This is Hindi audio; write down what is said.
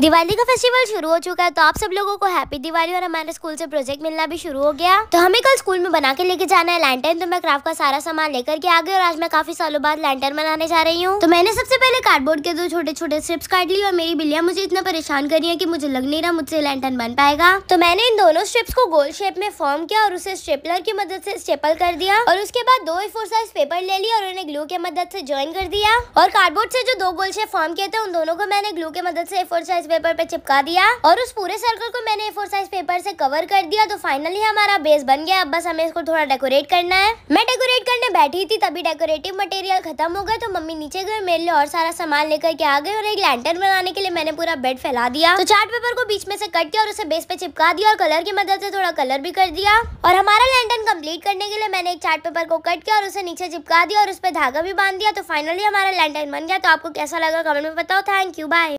दिवाली का फेस्टिवल शुरू हो चुका है तो आप सब लोगों को हैप्पी दिवाली और हमारे स्कूल से प्रोजेक्ट मिलना भी शुरू हो गया तो हमें कल स्कूल में बना के लेके जाना है लैंटर्न तो मैं क्राफ्ट का सारा सामान लेकर के आ गई और आज मैं काफी सालों बाद लैंटर्न बनाने जा रही हूँ तो मैंने सबसे पहले कार्डबोर्ड के दो छोटे छोटे स्ट्रिप्स काट ली और मेरी बिल्लिया मुझे इतना परेशान करी है की मुझे लग नहीं रहा मुझसे लैंटर्न बन पाएगा तो मैंने इन दोनों स्ट्रिप्स को गोल शेप में फॉर्म किया और उसे स्टेपलर की मदद से स्टेपल कर दिया और उसके बाद दो ए साइज पेपर ले लिया और उन्हें ग्लू की मदद से ज्वाइन कर दिया और कार्डबोर्ड से जो दो गोल शेप फॉर्म किए थे उन दोनों को मैंने ग्लू की मदद से ए साइज साइज पेपर पे चिपका दिया और उस पूरे सर्कल को मैंने फोर साइज पेपर से कवर कर दिया तो फाइनली हमारा बेस बन गया अब बस हमें इसको थोड़ा डेकोरेट करना है मैं डेकोरेट करने बैठी थी तभी डेकोरेटिव मटेरियल खत्म हो गया तो मम्मी नीचे गए मेरे लिए और सारा सामान लेकर के आ गए और एक लैंटर बनाने के लिए मैंने पूरा बेड फैला दिया तो चार्ट पेपर को बीच में से कट किया और उसे बेस पे चिपका दिया और कलर की मदद से थोड़ा कलर भी कर दिया और हमारा लैंटर्न कम्प्लीट करने के लिए मैंने एक चार्ट पेपर को कट किया और उसे नीचे चिपका दिया और उस पर धागा भी बांध दिया तो फाइनली हमारा लैंटर्न बन गया तो आपको कैसा लगा कमेंट में बताओ थैंक यू बाय